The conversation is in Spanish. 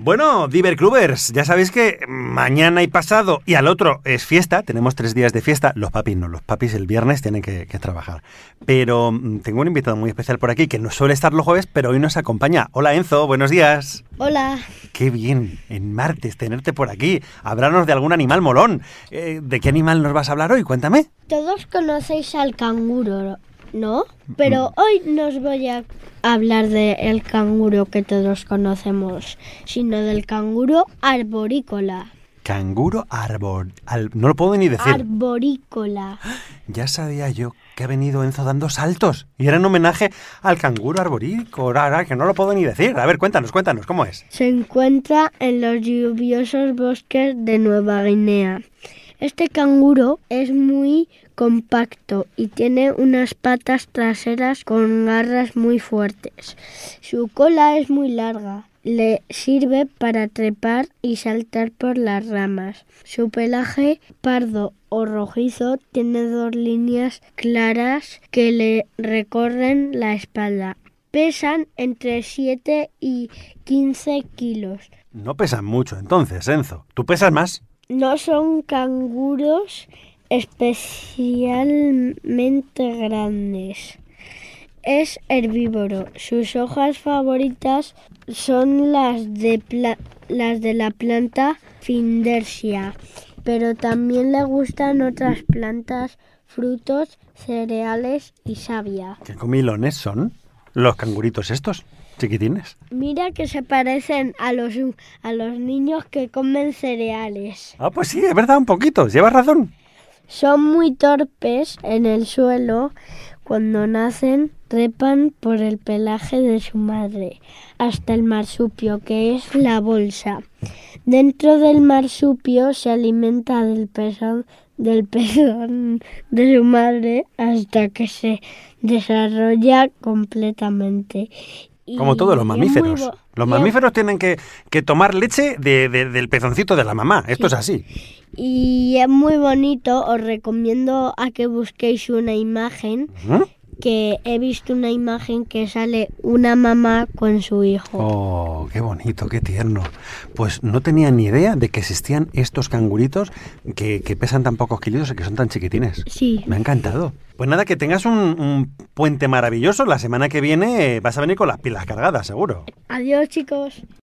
Bueno, Clubers, ya sabéis que mañana y pasado y al otro es fiesta, tenemos tres días de fiesta, los papis no, los papis el viernes tienen que, trabajar. Pero mm, tengo un invitado muy especial por aquí que no suele estar los jueves, pero hoy nos acompaña. Hola Enzo, buenos días. Hola. Qué bien, en martes tenerte por aquí. Hablarnos de algún animal molón. Eh, ¿De qué animal nos vas a hablar hoy? Cuéntame. Todos conocéis al canguro, ¿no? Pero mm. hoy nos voy a hablar del el canguro que todos conocemos, sino del canguro arborícola. Canguro arbor... no lo puedo ni decir. Arborícola. Ya sabía yo que ha venido Enzo dando saltos. Y era en homenaje al canguro arborícola, que no lo puedo ni decir. A ver, cuéntanos, cuéntanos, ¿cómo es? Se encuentra en los lluviosos bosques de Nueva Guinea. Este canguro es muy compacto y tiene unas patas traseras con garras muy fuertes. Su cola es muy larga. Le sirve para trepar y saltar por las ramas. Su pelaje pardo o rojizo tiene dos líneas claras que le recorren la espalda. Pesan entre 7 y 15 kilos. No pesan mucho entonces, Enzo. ¿Tú pesas más? No son canguros especialmente grandes. Es herbívoro. Sus hojas favoritas son las de, las de la planta Findersia, pero también le gustan otras plantas, frutos, cereales y savia. ¿Qué comilones son los canguritos estos? Chiquitines. Mira que se parecen a los, a los niños que comen cereales. Ah, pues sí, es verdad, un poquito. Llevas razón. Son muy torpes en el suelo. Cuando nacen, trepan por el pelaje de su madre hasta el marsupio, que es la bolsa. Dentro del marsupio se alimenta del pezón, del pezón de su madre hasta que se desarrolla completamente como todos los mamíferos. Los mamíferos tienen que, que, tomar leche de, del pezoncito de la mamá. Esto es así. Y es muy bonito. Os recomiendo a que busquéis una imagen que he visto una imagen que sale una mamá con su hijo. Oh, qué bonito, qué tierno. Pues no tenía ni idea de que existían estos canguritos que, pesan tan pocos kilos y que son tan chiquitines. Sí. Me ha encantado. Pues nada, que tengas un, un puente maravilloso. La semana que viene eh, vas a venir con las pilas cargadas, seguro. Adiós, chicos.